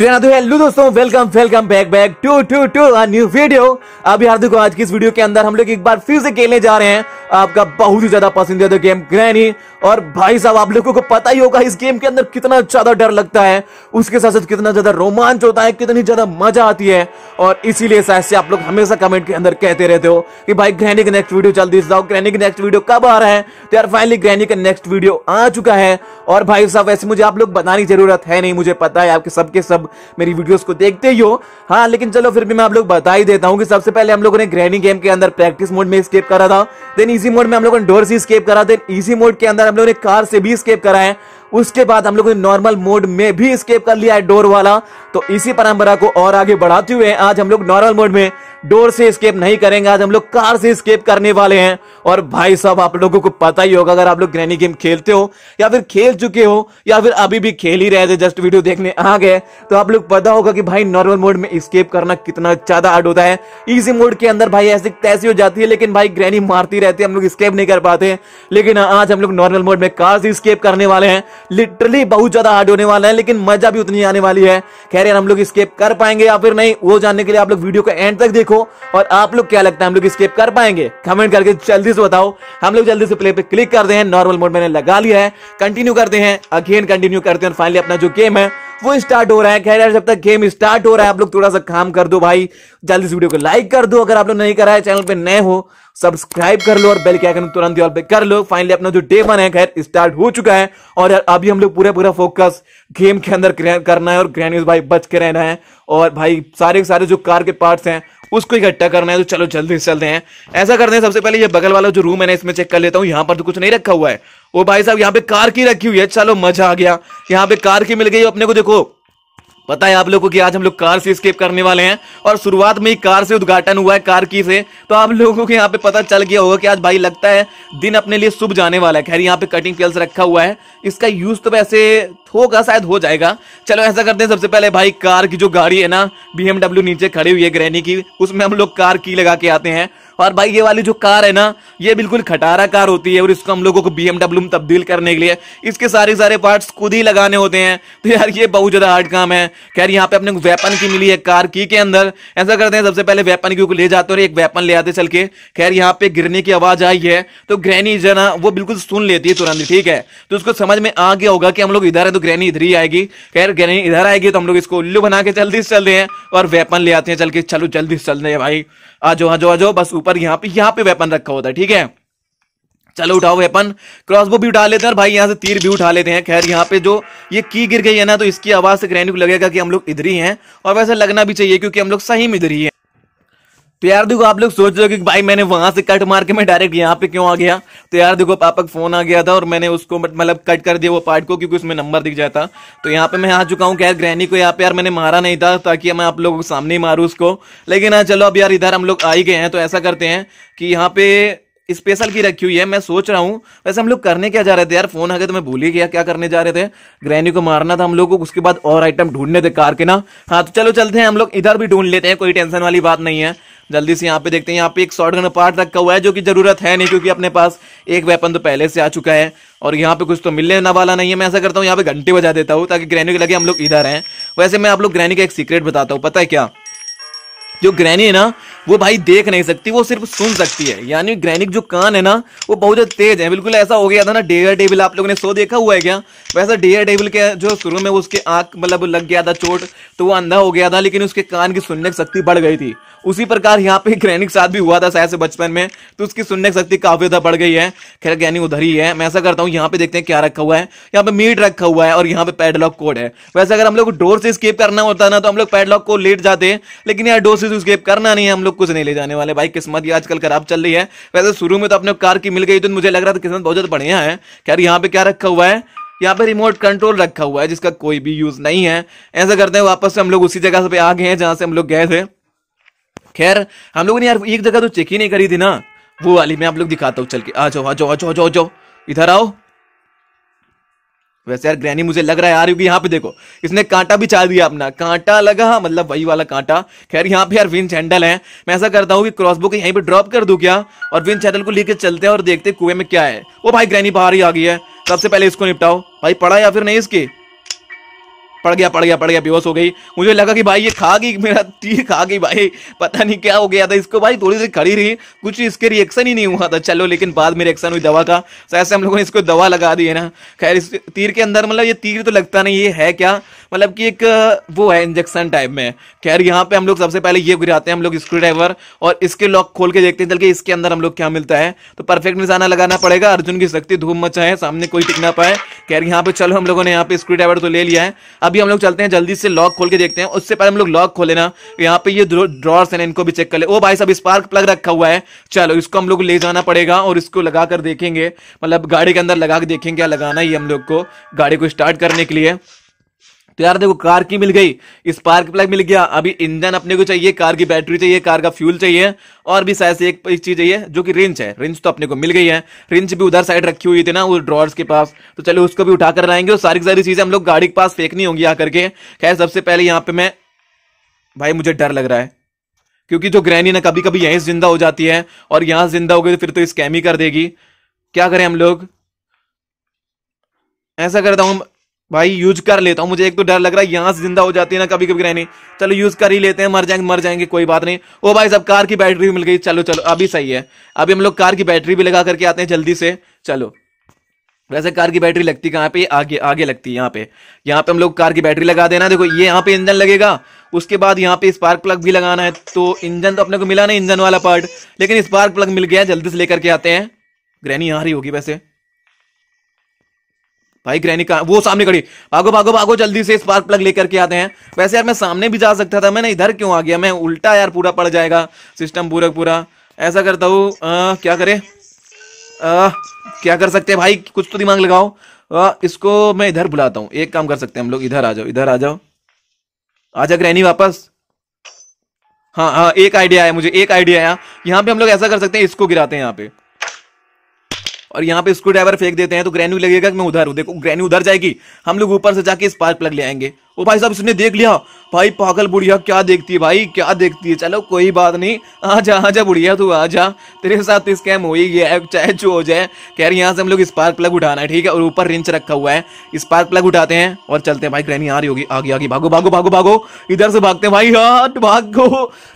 Hello तो दोस्तों welcome welcome back back to to to a new video अभी हार्दिक देखो आज की इस वीडियो के अंदर हम लोग एक बार फिर से खेलने जा रहे हैं आपका बहुत ही ज्यादा पसंदीदा गेम तो ग्रैनी और भाई साहब आप लोगों को पता ही होगा इस गेम के अंदर कितना ज्यादा डर लगता है उसके साथ साथ कितना ज्यादा रोमांच होता है कितनी ज्यादा मजा आती है और इसीलिए शायद से आप लोग हमेशा कमेंट के अंदर कहते रहते हो कि भाई ग्रैनी का नेक्स्ट वीडियो जल्दी से जाओ ग्रैनी का नेक्स्ट वीडियो कब आ रहा है तो यार फाइनली ग्रैनी का नेक्स्ट वीडियो आ चुका है और भाई साहब वैसे मुझे आप लोग बताने की जरूरत है नहीं मुझे पता है आपके सबके सब मेरी वीडियोस को देखते ही हो हाँ लेकिन चलो फिर भी मैं आप लोग बता ही देता हूँ कि सबसे पहले हम लोगों ने ग्रैनी गेम के अंदर प्रैक्टिस मोड में स्केप करा था देन इजी मोड में हम लोगों ने डोर से स्केप करा देन इजी मोड के अंदर हम लोगों ने कार से भी स्केप करा है उसके बाद हम लोगों ने नॉर्मल मोड में भी स्केप कर लिया है डोर वाला तो इसी परंपरा को और आगे बढ़ाते हुए आज हम लोग नॉर्मल मोड में डोर से स्केप नहीं करेंगे आज हम लोग कार से स्केप करने वाले हैं और भाई साहब आप लोगों को पता ही होगा अगर आप लोग ग्रैनी गेम खेलते हो या फिर खेल चुके हो या फिर अभी भी खेल ही रहे थे जस्ट वीडियो देखने आ गए तो आप लोग पता होगा कि भाई नॉर्मल मोड में स्केप करना कितना ज्यादा हार्ड होता है इजी मोड के अंदर भाई ऐसी तैसी हो जाती है लेकिन भाई ग्रैनी मारती रहती है हम लोग स्केप नहीं कर पाते लेकिन आज हम लोग नॉर्मल मोड में कार से स्केप करने वाले हैं लिटरली बहुत ज्यादा हार्ड होने वाला है लेकिन मजा भी उतनी आने वाली है कह रहे हैं हम लोग स्केप कर पाएंगे या फिर नहीं वो जानने के लिए आप लोग वीडियो को एंड तक देखो और आप लोग क्या लगता है हम लोग स्केप कर पाएंगे कमेंट करके जल्दी से बताओ हम लोग जल्दी से प्ले पे क्लिक करते हैं नॉर्मल मोड मैंने लगा लिया है कंटिन्यू करते हैं अगेन कंटिन्यू करते हैं फाइनली अपना जो गेम है वो स्टार्ट हो रहा है खैर यार जब तक गेम स्टार्ट हो रहा है आप लोग थोड़ा सा काम कर दो भाई जल्दी इस वीडियो को लाइक कर दो अगर आप लोग नहीं करा है चैनल पे नए हो सब्सक्राइब कर लो और बेल के आइकन तुरंत पे कर लो फाइनली अपना जो डे वन है खैर स्टार्ट हो चुका है और यार अभी हम लोग पूरा पूरा फोकस गेम के अंदर करना है और ग्रैंड भाई बच के रहना है और भाई सारे सारे जो कार के पार्ट्स हैं उसको इकट्ठा करना है तो चलो जल्दी चलते हैं ऐसा करते हैं सबसे पहले ये बगल वाला जो रूम है ना इसमें चेक कर लेता हूँ यहाँ पर तो कुछ नहीं रखा हुआ है वो भाई साहब यहाँ पे कार की रखी हुई है चलो मजा आ गया यहाँ पे कार की मिल गई अपने को देखो पता है आप लोगों को कि आज हम लोग कार से स्केप करने वाले हैं और शुरुआत में ही कार से उद्घाटन हुआ है कार की से तो आप लोगों को यहाँ पे पता चल गया होगा कि आज भाई लगता है दिन अपने लिए शुभ जाने वाला है खैर यहाँ पे कटिंग पेल्स रखा हुआ है इसका यूज तो वैसे होगा शायद हो जाएगा चलो ऐसा करते हैं सबसे पहले भाई कार की जो गाड़ी है ना बीएमडब्ल्यू नीचे खड़ी हुई है ग्रहणी की उसमें हम लोग कार की लगा के आते हैं और भाई ये वाली जो कार है ना ये बिल्कुल खटारा कार होती है और इसको हम लोगों को बी एमडब्ल्यू में तब्दील करने के लिए इसके सारे सारे पार्ट्स खुद ही लगाने होते हैं तो यार ये बहुत ज़्यादा हार्ड काम है खैर यहाँ पे अपने वेपन की मिली है कार की के अंदर ऐसा करते हैं सबसे पहले वेपन की ले जाते हैं और एक वेपन ले आते चल के खैर यहाँ पे गिरने की आवाज़ आई है तो ग्रैनी जो ना वो बिल्कुल सुन लेती है तुरंत ठीक है तो उसको समझ में आ गया होगा कि हम लोग इधर है तो ग्रैनी इधर ही आएगी खैर ग्रैनी इधर आएगी तो हम लोग इसको उल्लू बना के जल्दी से चलते हैं और वेपन ले आते हैं चल के चलो जल्दी से चलते हैं भाई आ जाओ आ जाओ आ जाओ बस ऊपर यहाँ पे यहाँ पे वेपन रखा होता है ठीक है चलो उठाओ वेपन क्रॉसबो भी उठा लेते हैं और भाई यहाँ से तीर भी उठा लेते हैं खैर यहाँ पे जो ये की गिर गई है ना तो इसकी आवाज़ से ग्रैंड को लगेगा कि हम लोग इधर ही हैं और वैसे लगना भी चाहिए क्योंकि हम लोग सही में इधर ही हैं तो यार देखो आप लोग सोच रहे हो कि भाई मैंने वहां से कट मार के मैं डायरेक्ट यहाँ पे क्यों आ गया तो यार देखो पापा का फोन आ गया था और मैंने उसको मतलब कट कर दिया वो पार्ट को क्योंकि उसमें नंबर दिख जाता तो यहाँ पे मैं आ चुका हूँ यार ग्रहणी को यहाँ पे यार मैंने मारा नहीं था ताकि मैं आप लोगों को सामने ही मारू उसको लेकिन हाँ चलो अब यार इधर हम लोग आ ही गए हैं तो ऐसा करते हैं कि यहाँ पे स्पेशल की रखी हुई है मैं सोच रहा हूँ वैसे हम लोग करने क्या जा रहे थे यार फोन आ गया तो मैं भूल ही गया क्या करने जा रहे थे ग्रैनी को मारना था हम लोग को उसके बाद और आइटम ढूंढने थे कार के ना हाँ तो चलो चलते हैं हम लोग इधर भी ढूंढ लेते हैं कोई टेंशन वाली बात नहीं है जल्दी से यहाँ पे देखते हैं यहाँ पे एक शॉर्ट गन पार्ट रखा हुआ है जो कि जरूरत है नहीं क्योंकि अपने पास एक वेपन तो पहले से आ चुका है और यहाँ पे कुछ तो मिलने ना वाला नहीं है मैं ऐसा करता हूँ यहाँ पे घंटे बजा देता हूँ ताकि ग्रैनी के लगे हम लोग इधर हैं वैसे मैं आप लोग ग्रैनी का एक सीक्रेट बताता हूँ पता है क्या जो ग्रैनी है ना वो भाई देख नहीं सकती वो सिर्फ सुन सकती है यानी ग्रैनी जो कान है ना वो बहुत तेज है बिल्कुल ऐसा हो गया था ना डेयर टेबल आप लोगों ने सो देखा हुआ है क्या वैसा डेयर टेबल के जो शुरू में उसके आंख मतलब लग गया था चोट तो वो अंधा हो गया था लेकिन उसके कान की सुनने की शक्ति बढ़ गई थी उसी प्रकार यहाँ पे ग्रहणी के साथ भी हुआ था शायद से बचपन में तो उसकी सुनने की शक्ति काफी ज्यादा बढ़ गई है खैर ग्रैनी उधर ही है मैं ऐसा करता हूँ यहाँ पे देखते हैं क्या रखा हुआ है यहाँ पे मीट रखा हुआ है और यहाँ पे पैडलॉक कोड है वैसे अगर हम लोग डोर से स्केप करना होता ना तो हम लोग पैडलॉक को लेट जाते हैं लेकिन यार डोर से स्केप तो करना नहीं है हम लोग कुछ नहीं ले जाने वाले भाई किस्मत ये आजकल खराब चल रही है वैसे शुरू में तो अपने कार की मिल गई तो मुझे लग रहा था किस्मत बहुत ज्यादा बढ़िया है खैर यहाँ पे क्या रखा हुआ है यहाँ पे रिमोट कंट्रोल रखा हुआ है जिसका कोई भी यूज नहीं है ऐसा करते हैं वापस से हम लोग उसी जगह पे आ गए हैं जहां से हम लोग गए थे खैर हम लोगों ने यार एक जगह तो चेक ही नहीं करी थी ना वो वाली मैं आप लोग दिखाता हूँ चल के आ जाओ आ जाओ आ जाओ आ जाओ जाओ इधर आओ वैसे यार ग्रैनी मुझे लग रहा है यार क्योंकि यहाँ पे देखो इसने कांटा भी चाल दिया अपना कांटा लगा मतलब वही वाला कांटा खैर यहाँ पे यार विंच हैंडल है मैं ऐसा करता हूँ कि क्रॉस बुक यहीं पे ड्रॉप कर दू क्या और विंच हैंडल को लेकर चलते हैं और देखते कुएं में क्या है वो भाई ग्रैनी बाहर ही आ गई है सबसे पहले इसको निपटाओ भाई पढ़ा या फिर नहीं इसकी पड़ गया पड़ गया पड़ गया बेहोश हो गई मुझे लगा कि भाई ये खा गई मेरा तीर खा गई भाई पता नहीं क्या हो गया था इसको भाई थोड़ी सी खड़ी रही कुछ इसके रिएक्शन ही नहीं हुआ था चलो लेकिन बाद में रिएक्शन हुई दवा का तो ऐसे हम लोगों ने इसको दवा लगा दी है ना खैर इस तीर के अंदर मतलब ये तीर तो लगता नहीं ये है क्या मतलब कि एक वो है इंजेक्शन टाइप में खैर यहाँ पे हम लोग सबसे पहले ये गिराते हैं हम लोग स्क्रू ड्राइवर और इसके लॉक खोल के देखते हैं चल के इसके अंदर हम लोग क्या मिलता है तो परफेक्ट निशाना लगाना पड़ेगा अर्जुन की शक्ति धूम मचा है सामने कोई टिक ना पाए खैर यहाँ पे चलो हम लोगों ने यहाँ पे स्क्रू ड्राइवर तो ले लिया है अभी हम लोग चलते हैं जल्दी से लॉक खोल के देखते हैं उससे पहले हम लोग लॉक खोले ना तो यहाँ पे ये ड्रॉर्स है इनको भी चेक कर ले ओ भाई सब स्पार्क प्लग रखा हुआ है चलो इसको हम लोग ले जाना पड़ेगा और इसको लगा कर देखेंगे मतलब गाड़ी के अंदर लगा के देखेंगे क्या लगाना ही हम लोग को गाड़ी को स्टार्ट करने के लिए तो यार देखो कार की मिल गई स्पार्क प्लग मिल गया अभी इंजन अपने को चाहिए कार की बैटरी चाहिए कार का फ्यूल चाहिए और भी शायद एक चीज चाहिए जो कि रिंच है रिंच तो अपने को मिल गई है रिंच भी उधर साइड रखी हुई थी ना उस ड्रॉर्स के पास तो चलो उसको भी उठाकर लाएंगे और सारी सारी चीजें हम लोग गाड़ी के पास फेंकनी होंगी आकर के खैर सबसे पहले यहाँ पे मैं भाई मुझे डर लग रहा है क्योंकि जो ग्रैनी ना कभी कभी यहीं जिंदा हो जाती है और यहां जिंदा हो गई तो फिर तो स्कैम ही कर देगी क्या करें हम लोग ऐसा करता हूं भाई यूज कर लेता हूँ मुझे एक तो डर लग रहा है यहाँ से जिंदा हो जाती है ना कभी कभी रहने चलो यूज कर ही लेते हैं मर जाएंगे मर जाएंगे कोई बात नहीं ओ भाई सब कार की बैटरी भी मिल गई चलो चलो अभी सही है अभी हम लोग कार की बैटरी भी लगा करके आते हैं जल्दी से चलो वैसे कार की बैटरी लगती कहाँ पे आगे आगे लगती है यहाँ पे यहाँ पे हम लोग कार की बैटरी लगा देना देखो ये यहाँ पे इंजन लगेगा उसके बाद यहाँ पे स्पार्क प्लग भी लगाना है तो इंजन तो अपने को मिला ना इंजन वाला पार्ट लेकिन स्पार्क प्लग मिल गया जल्दी से लेकर के आते हैं ग्रैनी यहाँ रही होगी वैसे भाई ग्रैनी कहा वो सामने खड़ी भागो भागो भागो जल्दी से स्पार्क प्लग लेकर के आते हैं वैसे यार मैं सामने भी जा सकता था मैंने इधर क्यों आ गया मैं उल्टा यार पूरा पड़ जाएगा सिस्टम पूरा पूरा ऐसा करता हूँ क्या करे आ, क्या कर सकते हैं भाई कुछ तो दिमाग लगाओ आ, इसको मैं इधर बुलाता हूँ एक काम कर सकते हैं हम लोग इधर आ जाओ इधर आ जाओ आ जा ग्रैनी वापस हाँ हाँ एक आइडिया आया मुझे एक आइडिया आया हाँ। यहाँ पे हम लोग ऐसा कर सकते हैं इसको गिराते हैं यहाँ पे और यहाँ पे स्क्रू ड्राइवर फेंक देते हैं तो ग्रैनी लगेगा कि मैं उधर हूँ देखो ग्रैनी उधर जाएगी हम लोग ऊपर से जाके स्पार्क प्लग ले आएंगे ओ भाई साहब इसने देख लिया भाई पागल बुढ़िया क्या देखती है भाई क्या देखती है चलो कोई बात नहीं आ जा आ जा बुढ़िया तू आ जा तेरे साथ तो स्कैम हो ही गया चाहे जो हो जाए कह रही यहाँ से हम लोग स्पार्क प्लग उठाना है ठीक है और ऊपर रिंच रखा हुआ है स्पार्क प्लग उठाते हैं और चलते हैं भाई ग्रैनी आ रही होगी आगे आगे भागो भागो भागो भागो इधर से भागते हैं भाई हाँ भागो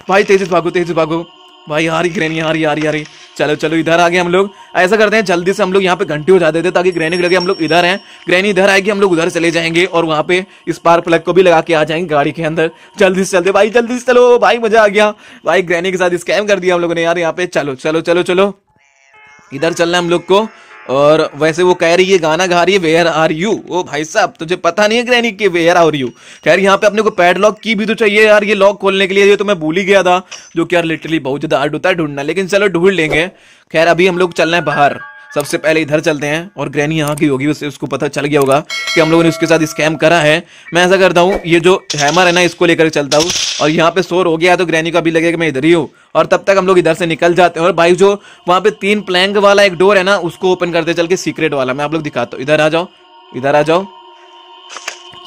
भाई तेजी भागो तेजी भागो भाई आ रही ग्रेनी आ रही आ रही आ रही चलो चलो इधर आ गए हम लोग ऐसा करते हैं जल्दी से हम लोग यहाँ पे घंटी हो जाते थे ताकि ग्रेनी के लगे हम लोग इधर हैं ग्रेनी इधर आएगी हम लोग उधर चले जाएंगे और वहाँ पे स्पार्क प्लग को भी लगा के आ जाएंगे गाड़ी के अंदर जल्दी से चलते भाई जल्दी से चलो भाई मजा आ गया भाई ग्रैनी के साथ स्कैम कर दिया हम लोगों ने यार यहाँ पे चलो चलो चलो चलो इधर चलना है हम लोग को और वैसे वो कह रही है गाना गा रही है वेयर आर यू ओ भाई साहब तुझे पता नहीं है ग्रैनी कि वेयर आर यू खैर यहाँ पे अपने को पैड लॉक की भी तो चाहिए यार ये लॉक खोलने के लिए ये तो मैं भूल ही गया था जो कि यार लिटरली बहुत ज़्यादा हार्ड होता है ढूंढना लेकिन चलो ढूंढ लेंगे खैर अभी हम लोग चलना है बाहर सबसे पहले इधर चलते हैं और ग्रैनी यहाँ की होगी उससे उसको पता चल गया होगा कि हम लोगों ने उसके साथ स्कैम करा है मैं ऐसा करता हूँ ये जो हैमर है ना इसको लेकर चलता हूँ और यहाँ पे शोर हो गया तो ग्रैनी को अभी लगेगा कि मैं इधर ही हूँ और तब तक हम लोग इधर से निकल जाते हैं और भाई जो वहाँ पे तीन प्लैंग वाला एक डोर है ना उसको ओपन करते चल के सीक्रेट वाला मैं आप लोग दिखाता हूँ इधर आ जाओ इधर आ जाओ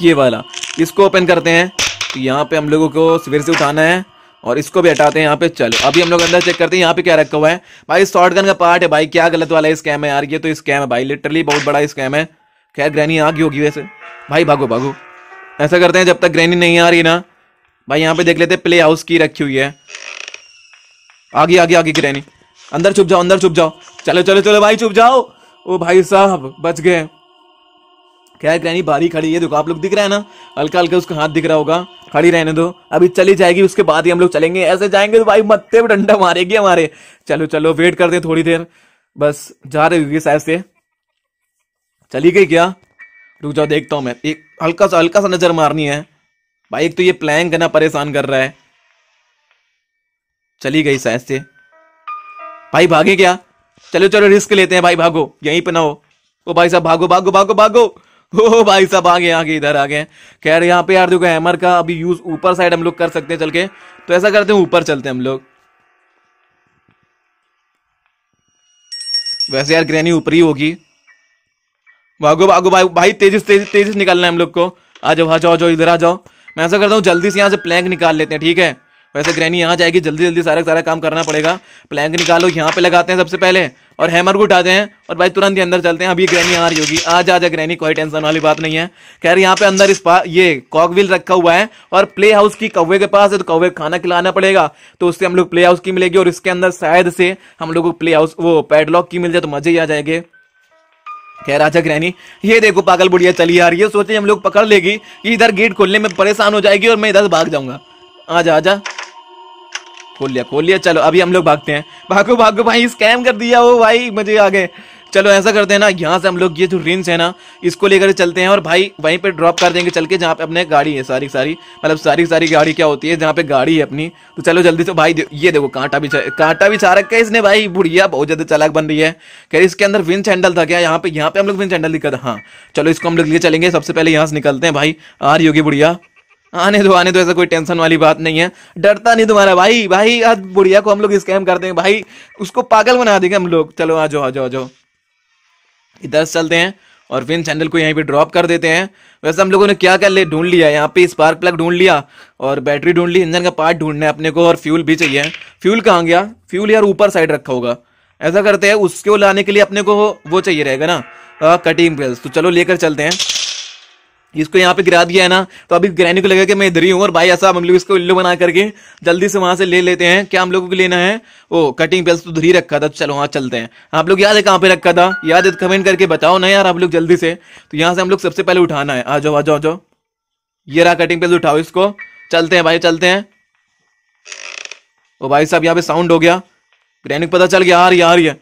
ये वाला इसको ओपन करते हैं तो यहाँ पे हम लोगों को सवेर से उठाना है और इसको भी हटाते हैं यहाँ पे चलो अभी हम लोग अंदर चेक करते हैं यहाँ पे क्या रखा हुआ है भाई शॉर्ट गन का पार्ट है भाई क्या गलत वाला स्कैम है यार ये तो स्कैम है भाई लिटरली बहुत बड़ा स्कैम है खैर ग्रैनी आ गई होगी वैसे भाई भागो भागो ऐसा करते हैं जब तक ग्रैनी नहीं आ रही ना भाई यहाँ पे देख लेते प्ले हाउस की रखी हुई है आगे आगे आगे ग्रैनी अंदर छुप जाओ अंदर छुप जाओ चलो चलो चलो भाई छुप जाओ ओ भाई साहब बच गए क्या ग्रैनी बारी खड़ी है देखो आप लोग दिख रहा है ना हल्का हल्का उसका हाथ दिख रहा होगा खड़ी रहने दो अभी चली जाएगी उसके बाद ही हम लोग चलेंगे ऐसे जाएंगे तो भाई मत्ते पे डंडा मारेगी हमारे चलो चलो वेट करते थोड़ी देर बस जा रहे होगी शायद से चली गई क्या रुक जाओ देखता हूँ मैं एक हल्का सा हल्का सा नज़र मारनी है भाई एक तो ये प्लैंग करना परेशान कर रहा है चली गई शायद से भाई भागे क्या चलो चलो रिस्क लेते हैं भाई भागो यहीं पे ना हो ओ भाई साहब भागो भागो भागो भागो ओ भाई सब आगे आगे इधर आ गए खैर यहाँ पे यार देखो हैमर का अभी यूज ऊपर साइड हम लोग कर सकते हैं चल के तो ऐसा करते हैं ऊपर चलते हैं हम लोग वैसे यार ग्रैनी ऊपर ही होगी भागो भागो भाई भाई तेजी से तेजी तेजी से निकालना है हम लोग को आ जाओ आ जाओ जाओ इधर आ जाओ मैं ऐसा करता हूँ जल्दी से यहाँ से प्लैंक निकाल लेते हैं ठीक है वैसे ग्रैनी यहाँ जाएगी जल्दी जल्दी सारा सारा काम करना पड़ेगा प्लैंक निकालो यहाँ पे लगाते हैं सबसे पहले और हैमर को उठाते हैं और भाई तुरंत ही अंदर चलते हैं अभी ग्रैनी आ रही होगी आ जा जा ग्रैनी कोई टेंशन वाली बात नहीं है रही यहाँ पे अंदर इस पा ये कॉकविल रखा हुआ है और प्ले हाउस की कौवे के पास है तो कौवे खाना खिलाना पड़ेगा तो उससे हम लोग प्ले हाउस की मिलेगी और इसके अंदर शायद से हम लोग को प्ले हाउस वो पैडलॉक की मिल जाए तो मजे ही आ जाएंगे खैर अच्छा ग्रैनी ये देखो पागल बुढ़िया चली आ रही है सोचे हम लोग पकड़ लेगी इधर गेट खोलने में परेशान हो जाएगी और मैं इधर भाग जाऊंगा आजा आजा खोल लिया खोल लिया चलो अभी हम लोग भागते हैं भागो भागो भाई स्कैम कर दिया वो भाई मुझे आगे चलो ऐसा करते हैं ना यहाँ से हम लोग ये जो रिंस है ना इसको लेकर चलते हैं और भाई वहीं पे ड्रॉप कर देंगे चल के जहाँ पे अपने गाड़ी है सारी सारी मतलब सारी सारी गाड़ी क्या होती है जहाँ पे गाड़ी है अपनी तो चलो जल्दी से तो भाई ये देखो कांटा भी कांटा भी चारक रखा है इसने भाई बुढ़िया बहुत ज़्यादा चालाक बन रही है कह इसके अंदर विंच हैंडल था क्या यहाँ पे यहाँ पे हम लोग विंच हैंडल दिखा था हाँ चलो इसको हम लोग लिए चलेंगे सबसे पहले यहाँ से निकलते हैं भाई आ रही होगी बुढ़िया आने दो आने दो ऐसा कोई टेंशन वाली बात नहीं है डरता नहीं तुम्हारा भाई भाई आज बुढ़िया को हम लोग स्कैम कर देंगे भाई उसको पागल बना देंगे हम लोग चलो आ जाओ आ जाओ आ जाओ इधर चलते हैं और विन सैंडल को यहीं पे ड्रॉप कर देते हैं वैसे हम लोगों ने क्या क्या ले ढूंढ लिया यहाँ पे स्पार्क प्लग ढूंढ लिया और बैटरी ढूंढ ली इंजन का पार्ट ढूंढना है अपने को और फ्यूल भी चाहिए फ्यूल कहाँ गया फ्यूल यार ऊपर साइड रखा होगा ऐसा करते हैं उसको लाने के लिए अपने को वो चाहिए रहेगा ना कटिंग पेल्स तो चलो लेकर चलते हैं इसको यहाँ पे गिरा दिया है ना तो अभी ग्रैनी को लगा कि मैं इधर ही हूँ और भाई ऐसा हम लोग इसको उल्लू बना करके जल्दी से वहां से ले लेते हैं क्या हम लोगों को लेना है ओ कटिंग बेल्स तो उधर ही रखा था चलो हाँ चलते हैं आप लोग याद है कहाँ पे रखा था याद है कमेंट तो करके बताओ ना यार आप लोग जल्दी से तो यहाँ से हम लोग सबसे पहले उठाना है आ जाओ आ जाओ आ जाओ ये रहा कटिंग बेल्स उठाओ इसको चलते हैं भाई चलते हैं ओ भाई साहब यहाँ पे साउंड हो गया को पता चल गया यार यार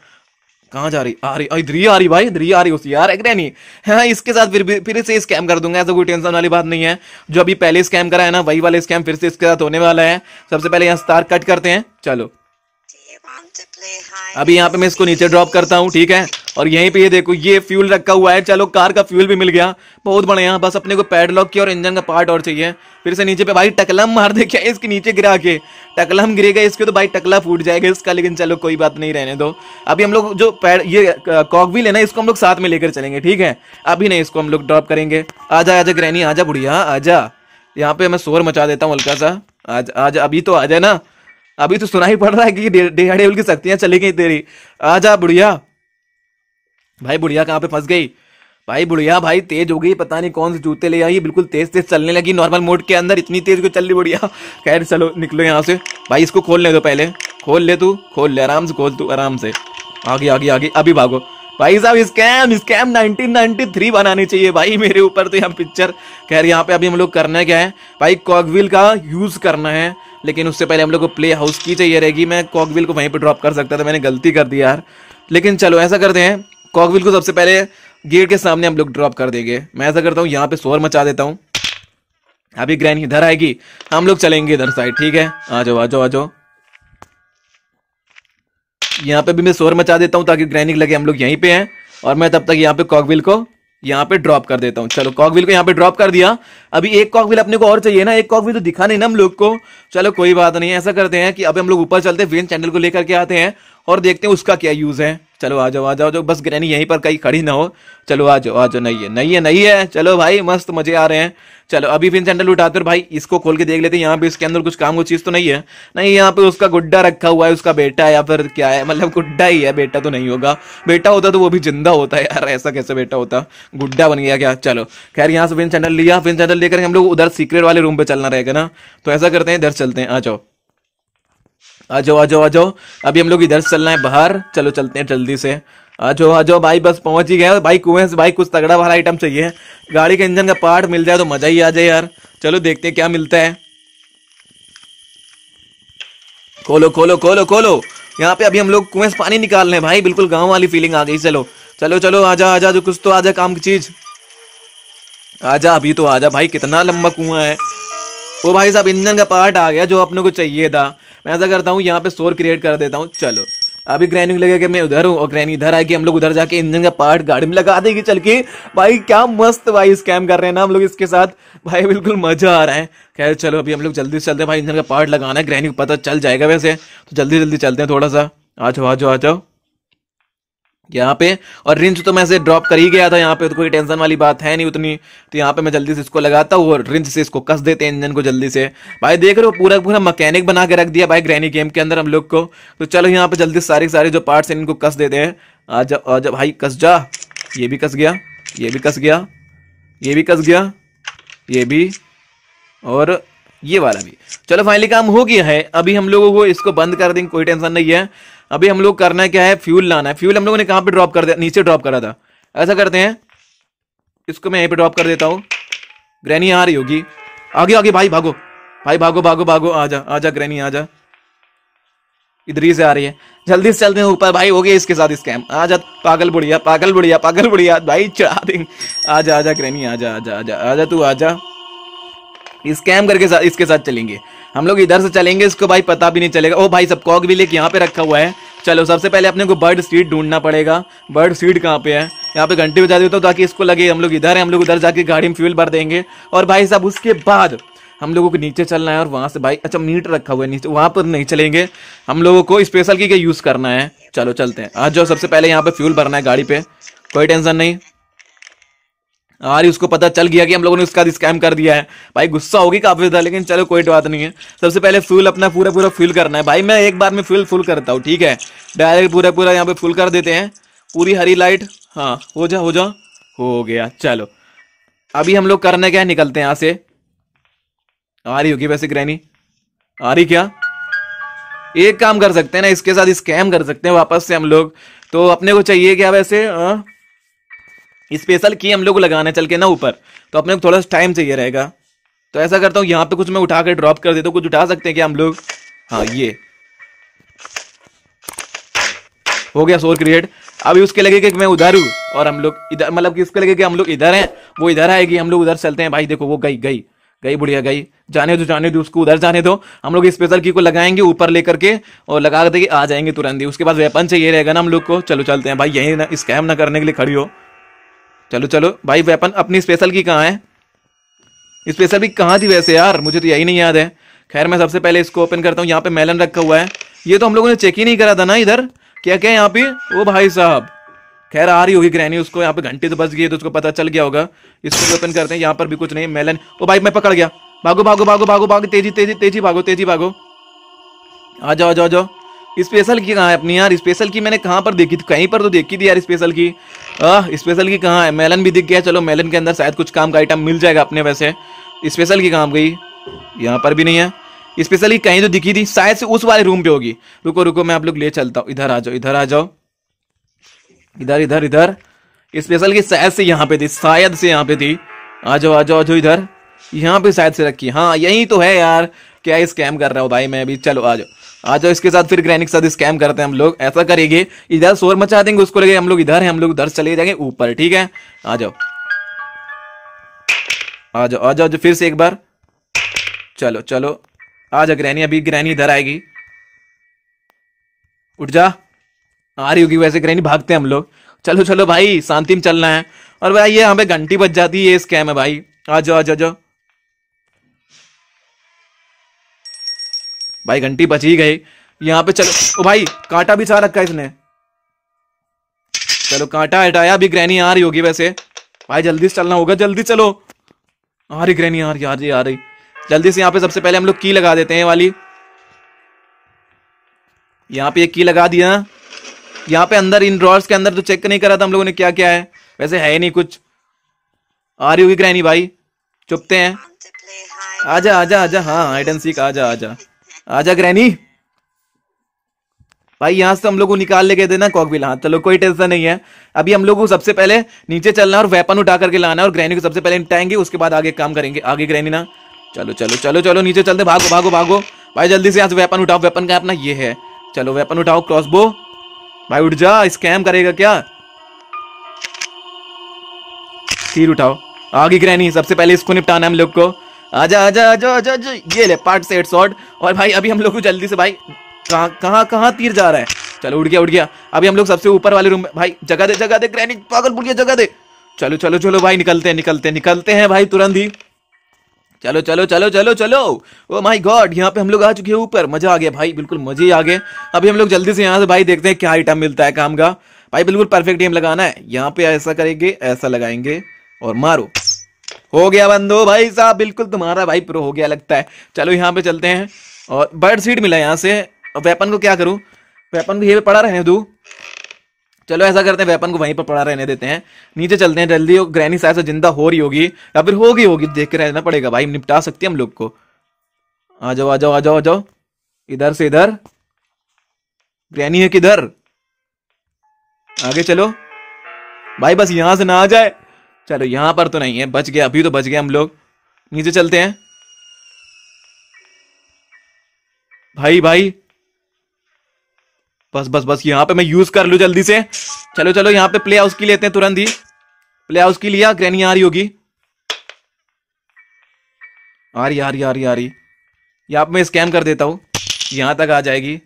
कहाँ जा रही आ रही इधर ही आ रही भाई इधर ही आ रही उसी यार अग्रैनी हाँ इसके साथ फिर फिर से स्कैम कर दूंगा ऐसा कोई टेंशन वाली बात नहीं है जो अभी पहले स्कैम करा है ना वही वाले स्कैम फिर से इसके साथ होने वाला है सबसे पहले यहाँ स्टार कट करते हैं चलो अभी यहाँ पे मैं इसको नीचे ड्रॉप करता हूँ ठीक है और यहीं पे ये देखो ये फ्यूल रखा हुआ है चलो कार का फ्यूल भी मिल गया बहुत बढ़िया बस अपने को पैडलॉक की और इंजन का पार्ट और चाहिए फिर से नीचे पे भाई टकलम मार दे क्या इसके नीचे गिरा के टकलम गिरेगा इसके तो भाई टकला फूट जाएगा इसका लेकिन चलो कोई बात नहीं रहने दो अभी हम लोग जो पैड ये कॉक है ना इसको हम लोग साथ में लेकर चलेंगे ठीक है अभी नहीं इसको हम लोग ड्रॉप करेंगे आ जा आजा ग्रैनी जा बुढ़िया जा यहाँ पे मैं शोर मचा देता हूँ हल्का सा आज आज अभी तो आ जाए ना अभी तो सुना ही पड़ रहा है कि डेढ़ डेवल की शक्तियां चली गई तेरी आजा बुढ़िया भाई बुढ़िया कहाँ पे फंस गई भाई बुढ़िया भाई तेज हो गई पता नहीं कौन से जूते ले आई बिल्कुल तेज तेज चलने लगी नॉर्मल मोड के अंदर इतनी तेज को चल रही बुढ़िया खैर चलो निकलो यहाँ से भाई इसको खोल ले दो तो पहले खोल ले तू खोल ले आराम से खोल तू आराम से आगे आगे आगे अभी भागो भाई साहब स्कैम स्कैम 1993 बनानी चाहिए भाई मेरे ऊपर तो यहाँ पिक्चर खैर यहाँ पे अभी हम लोग करना क्या है भाई कॉगविल का यूज करना है लेकिन उससे पहले हम लोग को प्ले हाउस की चाहिए रहेगी मैं कॉकविल को वहीं पर ड्रॉप कर सकता था मैंने गलती कर दी यार लेकिन चलो ऐसा करते हैं कॉकविल को सबसे पहले गेट के सामने हम लोग ड्रॉप कर देंगे मैं ऐसा करता हूँ यहाँ पे शोर मचा देता हूँ अभी ग्रैन इधर आएगी हम लोग चलेंगे इधर साइड ठीक है आ जाओ आ जाओ आ जाओ यहाँ पे भी मैं शोर मचा देता हूँ ताकि ग्रैनिक लगे हम लोग यहीं पे हैं और मैं तब तक यहाँ पे कॉकविल को यहाँ पे ड्रॉप कर देता हूँ चलो कॉकविल को यहाँ पे ड्रॉप कर दिया अभी एक कॉकविल अपने को और चाहिए ना एक कॉकविल तो दिखा नहीं ना हम लोग को चलो कोई बात नहीं ऐसा करते हैं कि अब हम लोग ऊपर चलते हैं वेन चैनल को लेकर के आते हैं और देखते हैं उसका क्या यूज़ है चलो आ जाओ आ जाओ जो बस ग्रैनी यहीं पर कहीं खड़ी ना हो चलो आ जाओ आ जाओ नहीं है नहीं है नहीं है चलो भाई मस्त मजे आ रहे हैं चलो अभी भी सैंडल उठाते हो भाई इसको खोल के देख लेते हैं यहाँ पे इसके अंदर कुछ काम वो चीज़ तो नहीं है नहीं यहाँ पे उसका गुड्डा रखा हुआ है उसका बेटा या फिर क्या है मतलब गुड्डा ही है बेटा तो नहीं होगा बेटा होता तो वो भी जिंदा होता है यार ऐसा कैसे बेटा होता गुड्डा बन गया क्या चलो खैर यहाँ से विन सैंडल लिया विन सैंडल लेकर हम लोग उधर सीक्रेट वाले रूम पर चलना रहेगा ना तो ऐसा करते हैं इधर चलते हैं आ जाओ आ जाओ आ जाओ आ जाओ अभी हम लोग इधर से चलना है बाहर चलो चलते हैं जल्दी से आ जाओ आ जाओ भाई बस पहुंच ही गया भाई कुएं से भाई कुछ तगड़ा वाला आइटम चाहिए गाड़ी के इंजन का पार्ट मिल जाए तो मजा ही आ जाए यार चलो देखते हैं क्या मिलता है खोलो खोलो खोलो खोलो यहाँ पे अभी हम लोग कुएं से पानी निकाल रहे हैं भाई बिल्कुल गाँव वाली फीलिंग आ गई चलो चलो चलो जा आ जा कुछ तो आ जा काम की चीज आ जा अभी तो आ जा भाई कितना लंबा कुआ है वो भाई साहब इंजन का पार्ट आ गया जो अपने को चाहिए था मैं ऐसा करता हूँ यहाँ पे स्टोर क्रिएट कर देता हूँ चलो अभी ग्रैनी लगे कि मैं उधर हूँ और ग्रैनी इधर आएगी हम लोग उधर जाके इंजन का पार्ट गाड़ी में लगा देगी चल के भाई क्या मस्त भाई स्कैम कर रहे हैं ना हम लोग इसके साथ भाई बिल्कुल मजा आ रहा है खैर चलो अभी हम लोग जल्दी से चलते हैं भाई इंजन का पार्ट लगाना है ग्रैनी को पता चल जाएगा वैसे तो जल्दी जल्दी चलते हैं थोड़ा सा आ जाओ आ जाओ आ जाओ यहाँ पे और रिंच तो मैं इसे ड्रॉप कर ही गया था यहाँ पे तो कोई टेंशन वाली बात है नहीं उतनी तो यहाँ पे मैं जल्दी से इसको लगाता हूँ और रिंच से इसको कस देते हैं इंजन को जल्दी से भाई देख रहे हो पूरा पूरा मकैनिक बना के रख दिया भाई ग्रैनी गेम के अंदर हम लोग को तो चलो यहाँ पे जल्दी सारे सारे जो पार्ट है इनको कस देते हैं आजा आजा भाई कस जा ये भी कस गया ये भी कस गया ये भी कस गया ये भी और ये वाला भी चलो फाइनली काम हो गया है अभी हम लोगों को इसको बंद कर देंगे कोई टेंशन नहीं है अभी हम लोग करना क्या है फ्यूल लाना है फ्यूल हम लोगों ने कहाँ पे ड्रॉप कर दिया नीचे ड्रॉप करा था ऐसा करते हैं इसको मैं यहीं पे ड्रॉप कर देता हूँ ग्रैनी आ रही होगी आगे आगे भाई भागो भाई भागो भागो भागो आ जा आ जा ग्रैनी आ जा इधर ही से आ रही है जल्दी से चलते हैं ऊपर भाई हो गया इसके साथ स्कैम आ जा पागल बुढ़िया पागल बुढ़िया पागल बुढ़िया भाई चढ़ा दें आ जा आ जा ग्रैनी आ जा आ जा आ जा तू आ जा स्कैम करके साथ इसके साथ चलेंगे हम लोग इधर से चलेंगे इसको भाई पता भी नहीं चलेगा ओ भाई सब कॉक भी लेके यहाँ पे रखा हुआ है चलो सबसे पहले अपने को बर्ड सीट ढूंढना पड़ेगा बर्ड सीट कहाँ पे है यहाँ पे घंटे बजा देता हूँ ताकि इसको लगे हम लोग इधर है हम लोग उधर जाके गाड़ी में फ्यूल भर देंगे और भाई साहब उसके बाद हम लोगों को नीचे चलना है और वहाँ से भाई अच्छा मीट रखा हुआ है नीचे वहाँ पर नहीं चलेंगे हम लोगों को स्पेशल की क्या यूज़ करना है चलो चलते हैं आज जाओ सबसे पहले यहाँ पे फ्यूल भरना है गाड़ी पे कोई टेंशन नहीं अरे उसको पता चल गया कि हम लोगों ने उसका स्कैम कर दिया है भाई गुस्सा होगी काफ़ी ज़्यादा लेकिन चलो कोई बात नहीं है सबसे पहले फ्यूल अपना पूरा पूरा फिल करना है भाई मैं एक बार में फ्यूल फुल करता हूँ ठीक है डायरेक्ट पूरा पूरा यहाँ पे फुल कर देते हैं पूरी हरी लाइट हाँ हो जा हो जा हो गया चलो अभी हम लोग करने क्या निकलते हैं यहाँ से आ रही होगी वैसे ग्रैनी आ रही क्या एक काम कर सकते हैं ना इसके साथ स्कैम कर सकते हैं वापस से हम लोग तो अपने को चाहिए क्या वैसे आ? हाँ? स्पेशल की हम लोग लगाने चल के ना ऊपर तो अपने को थोड़ा सा टाइम चाहिए रहेगा तो ऐसा करता हूँ यहाँ पे कुछ मैं उठा कर ड्रॉप कर देता हूँ कुछ उठा सकते हैं क्या हम लोग हाँ ये हो गया सोर क्रिएट अभी उसके लगे कि मैं उधर हूँ और हम लोग इधर मतलब कि उसके लगे कि हम लोग इधर हैं वो इधर आएगी हम लोग उधर चलते हैं भाई देखो वो गई गई गई बुढ़िया गई जाने दो जाने दो उसको उधर जाने दो हम लोग स्पेशल की को लगाएंगे ऊपर लेकर के और लगा देंगे आ जाएंगे तुरंत ही उसके बाद वेपन चाहिए रहेगा ना हम लोग को चलो चलते हैं भाई यही ना स्कैम ना करने के लिए खड़ी हो चलो चलो भाई वेपन अपनी स्पेशल की कहाँ है स्पेशल भी कहाँ थी वैसे यार मुझे तो यही नहीं याद है खैर मैं सबसे पहले इसको ओपन करता हूँ यहाँ पे मेलन रखा हुआ है ये तो हम लोगों ने चेक ही नहीं करा था ना इधर क्या क्या यहाँ पे ओ भाई साहब खैर आ रही होगी ग्रहणी उसको यहाँ पे घंटे तो बस गई तो उसको पता चल गया होगा इसको ओपन करते हैं यहाँ पर भी कुछ नहीं मेलन ओ भाई मैं पकड़ गया भागो भागो भागो भागो भागो तेजी तेजी तेजी भागो तेजी भागो आ जाओ आ जाओ जाओ स्पेशल की कहाँ है अपनी यार स्पेशल की मैंने कहाँ पर देखी थी कहीं पर तो देखी थी यार स्पेशल की आह स्पेशल की कहाँ है मेलन भी दिख गया चलो मेलन के अंदर शायद कुछ काम का आइटम मिल जाएगा अपने वैसे स्पेशल की काम गई यहाँ पर भी नहीं है की कहीं तो दिखी थी शायद से उस वाले रूम पे होगी रुको रुको मैं आप लोग ले चलता हूँ इधर आ जाओ इधर आ जाओ इधर इधर इधर स्पेशल की शायद से यहाँ पे थी शायद से यहाँ पे थी आ जाओ आ जाओ आ जाओ इधर यहाँ पे शायद से रखी हाँ यही तो है यार क्या स्कैम कर रहा हूँ भाई मैं अभी चलो आ जाओ आ जाओ इसके साथ फिर ग्रैनिक साथ स्कैम करते हैं हम लोग ऐसा करेंगे इधर शोर मचा देंगे उसको लगे हम लोग इधर है हम लोग उधर चले जाएंगे ऊपर ठीक है आ जाओ आ जाओ आ जाओ जो फिर से एक बार चलो चलो आ जाओ ग्रैनी अभी ग्रैनी इधर आएगी उठ जा आ रही होगी वैसे ग्रैनी भागते हैं हम लोग चलो चलो भाई शांति में चलना है और भाई ये हमें घंटी बज जाती है ये स्कैम है भाई आ जाओ आ जाओ जाओ भाई घंटी बच ही गई यहाँ पे चलो ओ भाई कांटा भी सा रखा इसने चलो कांटा हटाया अभी ग्रैनी आ रही होगी वैसे भाई जल्दी से चलना होगा जल्दी चलो आ रही ग्रैनी आ रही आ रही आ रही जल्दी से यहाँ पे सबसे पहले हम लोग की लगा देते हैं वाली यहाँ पे एक की लगा दिया यहाँ पे अंदर इन ड्रॉर्स के अंदर तो चेक नहीं करा था हम लोगों ने क्या क्या है वैसे है नहीं कुछ आ रही होगी ग्रैनी भाई चुपते हैं आजा आजा आजा हाँ हाइड एंड सीख आजा आजा आजा ग्रैनी भाई यहां से हम लोग को निकाल लेके देना कॉकबिल हाँ चलो कोई टेंशन नहीं है अभी हम लोग को सबसे पहले नीचे चलना और वेपन उठा करके लाना है और ग्रैनी को सबसे पहले निपटाएंगे उसके बाद आगे काम करेंगे आगे ग्रैनी ना चलो चलो चलो चलो नीचे चलते भागो भागो भागो भाई जल्दी से यहाँ से वेपन उठाओ वेपन का अपना ये है चलो वेपन उठाओ क्रॉसबो भाई उठ जा स्कैम करेगा क्या तीर उठाओ आगे ग्रैनी सबसे पहले इसको निपटाना है हम लोग को आजा आजा आजा आजा आजा ये ले पार्ट से शॉट और भाई अभी हम लोग जल्दी से भाई कहाँ कहाँ कहाँ तीर जा रहा है चलो उड़ गया उड़ गया अभी हम लोग सबसे ऊपर वाले रूम में भाई जगह दे जगह दे ग्रैनिक पागल भूल गया जगह दे चलो चलो चलो भाई निकलते हैं निकलते हैं निकलते हैं भाई तुरंत ही चलो चलो चलो चलो चलो ओ माय गॉड यहाँ पे हम लोग आ चुके हैं ऊपर मजा आ गया भाई बिल्कुल मजे आ गए अभी हम लोग जल्दी से यहाँ से भाई देखते हैं क्या आइटम मिलता है काम का भाई बिल्कुल परफेक्ट गेम लगाना है यहाँ पे ऐसा करेंगे ऐसा लगाएंगे और मारो हो गया बंदो भाई साहब बिल्कुल तुम्हारा भाई प्रो हो गया लगता है चलो यहाँ पे चलते हैं और बर्ड सीट मिला यहाँ से वेपन को क्या करूँ वेपन को ये पड़ा रहने दू चलो ऐसा करते हैं वेपन को वहीं पर पड़ा रहने देते हैं नीचे चलते हैं जल्दी और ग्रैनी साहब से जिंदा हो रही होगी या फिर होगी होगी देख के रहना पड़ेगा भाई निपटा सकती है हम लोग को आ जाओ आ जाओ आ जाओ आ जाओ इधर से इधर ग्रैनी है किधर आगे चलो भाई बस यहां से ना आ जाए चलो यहां पर तो नहीं है बच गया अभी तो बच गए हम लोग नीचे चलते हैं भाई भाई बस बस बस यहां पे मैं यूज कर लू जल्दी से चलो चलो यहां पे प्ले हाउस की लेते हैं तुरंत ही प्ले हाउस की लिया ग्रैनी आ रही होगी आ रही आ रही आ रही आ रही यहां पर मैं स्कैम कर देता हूं यहां तक आ जाएगी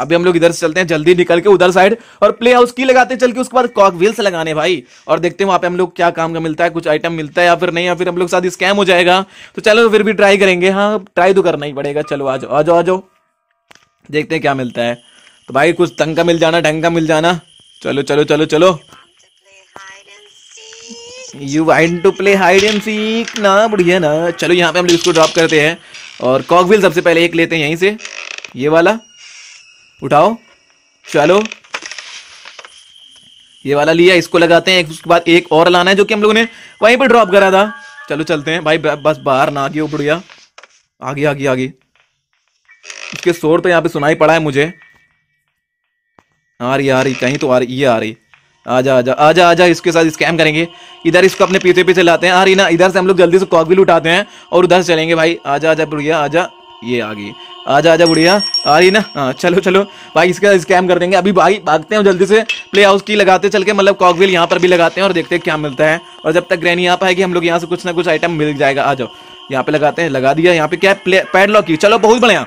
अभी हम लोग इधर से चलते हैं जल्दी निकल के उधर साइड और प्ले हाउस की लगाते चल के उसके बाद कॉक व्हील्स लगाने भाई और देखते हैं वहां पे हम लोग क्या काम का मिलता है कुछ आइटम मिलता है या फिर नहीं या फिर हम लोग साथ स्कैम हो जाएगा तो चलो फिर भी ट्राई करेंगे हाँ ट्राई तो करना ही पड़ेगा चलो आ जाओ आ जाओ आ जाओ देखते हैं क्या मिलता है तो भाई कुछ तंग का मिल जाना ढंग का मिल जाना चलो चलो चलो चलो you wind to play hide and seek ना बढ़िया ना चलो यहाँ पे हम लोग इसको ड्रॉप करते हैं और कॉक व्हील सबसे पहले एक लेते हैं यहीं से ये वाला उठाओ चलो ये वाला लिया इसको लगाते हैं उसके बाद एक और लाना है जो कि हम लोगों ने वहीं पर ड्रॉप करा था चलो चलते हैं भाई बस बाहर ना आगे उड़ गया आगे आगे आगे उसके शोर तो यहाँ पे सुनाई पड़ा है मुझे आ रही आ रही कहीं तो आ रही ये आ रही आजा आजा आजा आजा इसके साथ स्कैम करेंगे इधर इसको अपने पीछे पीछे लाते हैं आ रही ना इधर से हम लोग जल्दी से कॉकबिल उठाते हैं और उधर से चलेंगे भाई आजा आजा बुढ़िया आजा ये आ गई आजा आजा बुढ़िया आ रही ना हाँ चलो चलो भाई इसका स्कैम कर देंगे अभी भाई भागते हैं जल्दी से प्ले हाउस की लगाते चल के मतलब कॉकविल यहाँ पर भी लगाते हैं और देखते हैं क्या मिलता है और जब तक ग्रैनी यहाँ पाएगी हम लोग यहाँ से कुछ ना कुछ आइटम मिल जाएगा आ जाओ यहाँ पे लगाते हैं लगा दिया यहाँ पे क्या पैड पैडलॉक की चलो बहुत बढ़िया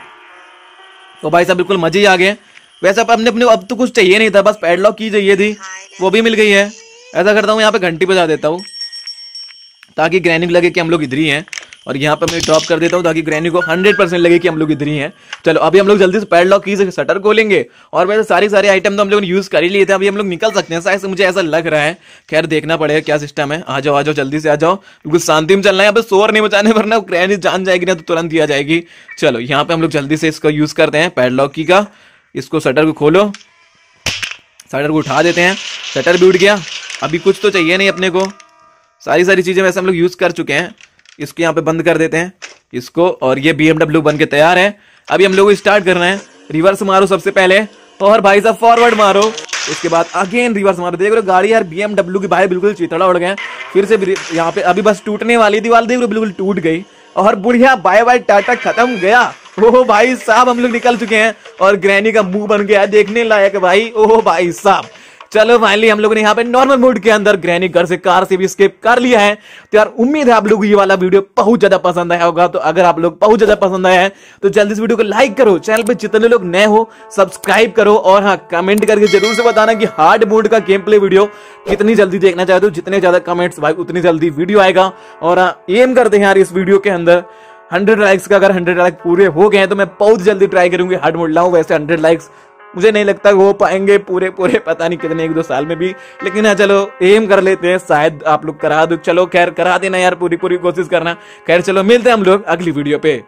तो भाई साहब बिल्कुल मजे ही आ गए वैसे अब अपने अपने अब तो कुछ चाहिए नहीं था बस पैडलॉक की चाहिए थी वो भी मिल गई है ऐसा करता हूँ यहाँ पे घंटी बजा देता हूँ ताकि ग्रैनी लगे कि हम लोग इधर ही हैं और यहाँ पर मैं ड्रॉप कर देता हूँ ताकि ग्रैनी को हंड्रेड परसेंट लगे कि हम लोग इधर ही हैं चलो अभी हम लोग जल्दी से पैडलॉक की शटर खोलेंगे और वैसे सारे सारे आइटम तो हम लोग ने यूज़ कर ही लिए थे अभी हम लोग निकल सकते हैं शायद मुझे ऐसा लग रहा है खैर देखना पड़ेगा क्या सिस्टम है आ जाओ आ जाओ जल्दी से आ जाओ बिल्कुल शांति में चलना है अब शोर नहीं बचाने पर ना ग्रैनी जान जाएगी ना तो तुरंत दिया जाएगी चलो यहाँ पर हम लोग जल्दी से इसका यूज़ करते हैं पैडलॉक की का इसको शटर को खोलो शटर को उठा देते हैं शटर भी उठ गया अभी कुछ तो चाहिए नहीं अपने को सारी सारी चीज़ें वैसे हम लोग यूज़ कर चुके हैं इसको यहाँ पे बंद कर देते हैं इसको और ये बी एमडब्ल्यू बन के तैयार है अभी हम लोग स्टार्ट करना है रिवर्स मारो सबसे पहले और भाई साहब फॉरवर्ड मारो उसके बाद अगेन रिवर्स मारो देख रहे हो गाड़ी यार बी एमडब्ल्यू की बाहर बिल्कुल चितड़ा उड़ गए फिर से यहाँ पे अभी बस टूटने वाली दीवार देख रहे बिल्कुल टूट गई और बुढ़िया बाय बाय टाटा खत्म गया ओह भाई साहब हम लोग निकल चुके हैं और ग्रैनी का मुंह बन गया देखने लायक भाई ओह भाई साहब चलो फाइनली हम लोगों ने यहाँ पे नॉर्मल मूड के अंदर ग्रहणी घर से कार से भी स्केप कर लिया है तो यार उम्मीद है आप लोग ये वाला वीडियो बहुत ज्यादा पसंद आया होगा तो अगर आप लोग बहुत ज्यादा पसंद आया है तो जल्दी इस वीडियो को लाइक करो चैनल पे जितने लोग नए हो सब्सक्राइब करो और हाँ कमेंट करके जरूर से बताना की हार्ड मूड का गेम प्ले वीडियो कितनी जल्दी देखना चाहते हो तो जितने ज्यादा कमेंट्स भाई उतनी जल्दी वीडियो आएगा और एम हाँ, करते हैं यार इस वीडियो के अंदर हंड्रेड लाइक्स का अगर हंड्रेड लाइक पूरे हो गए तो मैं बहुत जल्दी ट्राई करूंगी हार्ड मूड लाऊ वैसे हंड्रेड लाइक्स मुझे नहीं लगता हो पाएंगे पूरे पूरे पता नहीं कितने एक दो साल में भी लेकिन हाँ चलो एम कर लेते हैं शायद आप लोग करा दो चलो खैर करा देना यार पूरी पूरी कोशिश करना खैर चलो मिलते हैं हम लोग अगली वीडियो पे